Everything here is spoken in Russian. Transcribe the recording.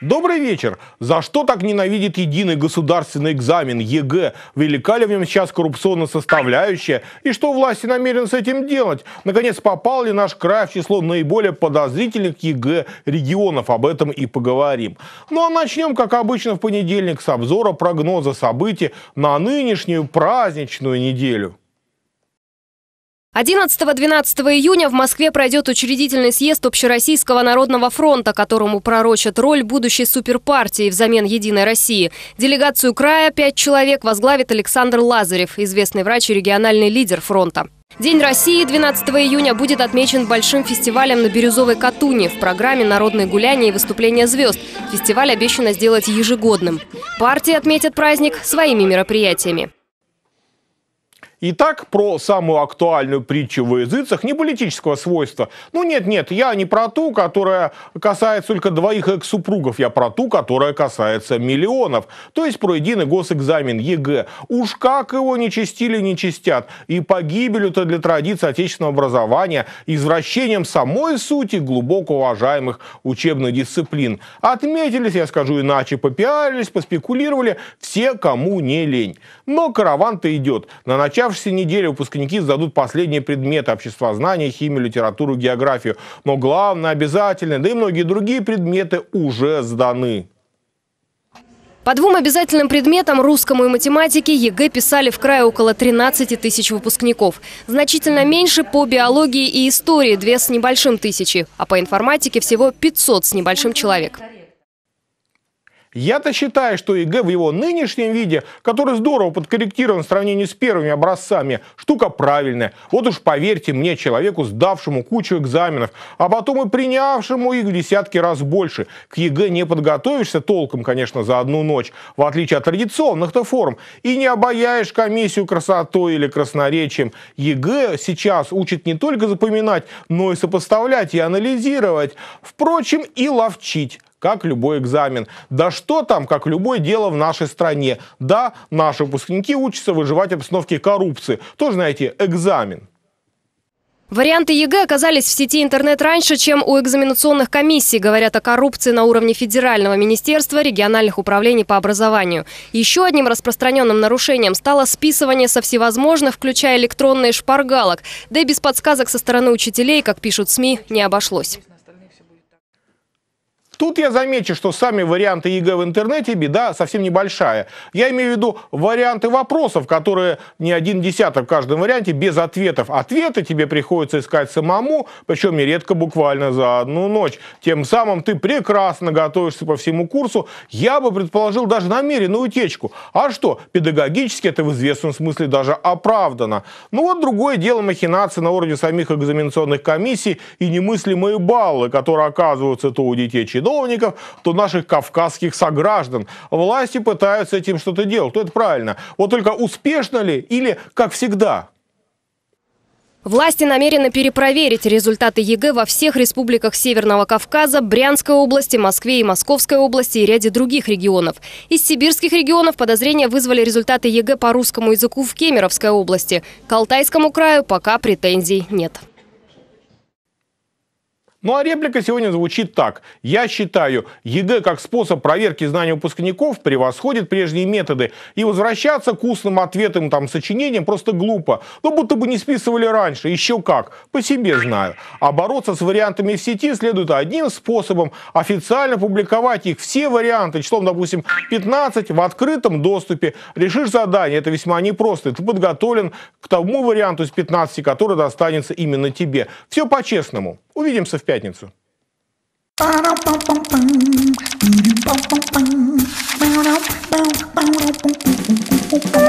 Добрый вечер. За что так ненавидит единый государственный экзамен ЕГЭ? Велика ли в нем сейчас коррупционная составляющая? И что власти намерены с этим делать? Наконец, попал ли наш край в число наиболее подозрительных ЕГЭ регионов? Об этом и поговорим. Ну а начнем, как обычно, в понедельник с обзора прогноза событий на нынешнюю праздничную неделю. 11-12 июня в Москве пройдет учредительный съезд Общероссийского народного фронта, которому пророчат роль будущей суперпартии взамен «Единой России». Делегацию края пять человек возглавит Александр Лазарев, известный врач и региональный лидер фронта. День России 12 июня будет отмечен большим фестивалем на Бирюзовой Катуни. В программе «Народные гуляния» и выступления звезд. Фестиваль обещано сделать ежегодным. Партии отметят праздник своими мероприятиями. Итак, про самую актуальную притчу в языцах, не политического свойства. Ну нет-нет, я не про ту, которая касается только двоих экс-супругов, я про ту, которая касается миллионов. То есть про единый госэкзамен ЕГЭ. Уж как его не чистили, не чистят. И погибель-то для традиции отечественного образования, извращением самой сути глубоко уважаемых учебных дисциплин. Отметились, я скажу иначе, попиарились, поспекулировали все, кому не лень. Но караван-то идет. На начав оставшейся неделе выпускники сдадут последние предметы общества знания, химию, литературу, географию. Но главное, обязательное, да и многие другие предметы уже сданы. По двум обязательным предметам, русскому и математике, ЕГЭ писали в крае около 13 тысяч выпускников. Значительно меньше по биологии и истории – две с небольшим тысячи, а по информатике всего 500 с небольшим человек. Я-то считаю, что ЕГЭ в его нынешнем виде, который здорово подкорректирован в сравнении с первыми образцами, штука правильная. Вот уж поверьте мне, человеку, сдавшему кучу экзаменов, а потом и принявшему их в десятки раз больше. К ЕГЭ не подготовишься толком, конечно, за одну ночь, в отличие от традиционных-то форм, и не обаяешь комиссию красотой или красноречием. ЕГЭ сейчас учит не только запоминать, но и сопоставлять и анализировать, впрочем, и ловчить как любой экзамен. Да что там, как любое дело в нашей стране. Да, наши выпускники учатся выживать в обстановке коррупции. Тоже, знаете, экзамен. Варианты ЕГЭ оказались в сети интернет раньше, чем у экзаменационных комиссий. Говорят о коррупции на уровне федерального министерства, региональных управлений по образованию. Еще одним распространенным нарушением стало списывание со всевозможных, включая электронные шпаргалок. Да и без подсказок со стороны учителей, как пишут СМИ, не обошлось. Тут я замечу, что сами варианты ЕГЭ в интернете беда совсем небольшая. Я имею в виду варианты вопросов, которые не один десяток в каждом варианте без ответов. Ответы тебе приходится искать самому, причем нередко буквально за одну ночь. Тем самым ты прекрасно готовишься по всему курсу. Я бы предположил даже намеренную утечку. А что, педагогически это в известном смысле даже оправдано. Ну вот другое дело махинации на уровне самих экзаменационных комиссий и немыслимые баллы, которые оказываются то у детей чудо, садовников, то наших кавказских сограждан. Власти пытаются этим что-то делать. То это правильно. Вот только успешно ли или как всегда? Власти намерены перепроверить результаты ЕГЭ во всех республиках Северного Кавказа, Брянской области, Москве и Московской области и ряде других регионов. Из сибирских регионов подозрения вызвали результаты ЕГЭ по русскому языку в Кемеровской области. К Алтайскому краю пока претензий нет. Ну а реплика сегодня звучит так. Я считаю, ЕГЭ как способ проверки знаний выпускников превосходит прежние методы, и возвращаться к устным ответам, там, сочинениям просто глупо. Ну будто бы не списывали раньше, еще как, по себе знаю. А бороться с вариантами в сети следует одним способом – официально публиковать их все варианты, числом, допустим, 15 в открытом доступе. Решишь задание, это весьма непросто, ты подготовлен к тому варианту из 15, который достанется именно тебе. Все по-честному. Увидимся в пятницу. Thank you.